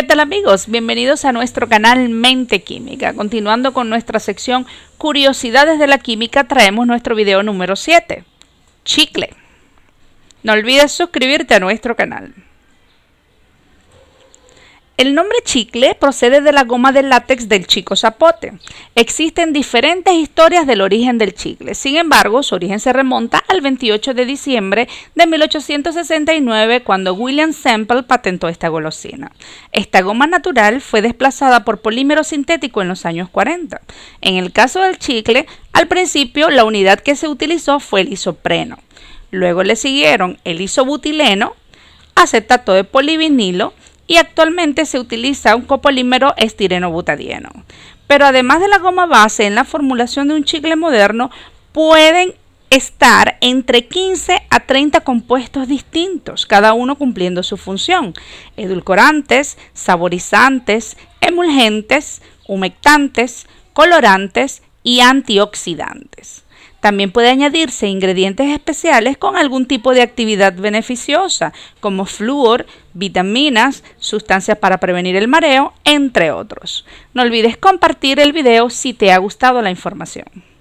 ¿Qué tal amigos? Bienvenidos a nuestro canal Mente Química. Continuando con nuestra sección Curiosidades de la Química, traemos nuestro video número 7, chicle. No olvides suscribirte a nuestro canal. El nombre chicle procede de la goma de látex del chico zapote. Existen diferentes historias del origen del chicle. Sin embargo, su origen se remonta al 28 de diciembre de 1869 cuando William Semple patentó esta golosina. Esta goma natural fue desplazada por polímero sintético en los años 40. En el caso del chicle, al principio la unidad que se utilizó fue el isopreno. Luego le siguieron el isobutileno, acetato de polivinilo, y actualmente se utiliza un copolímero estireno-butadieno. Pero además de la goma base en la formulación de un chicle moderno, pueden estar entre 15 a 30 compuestos distintos, cada uno cumpliendo su función. Edulcorantes, saborizantes, emulgentes, humectantes, colorantes y antioxidantes. También puede añadirse ingredientes especiales con algún tipo de actividad beneficiosa, como flúor, vitaminas, sustancias para prevenir el mareo, entre otros. No olvides compartir el video si te ha gustado la información.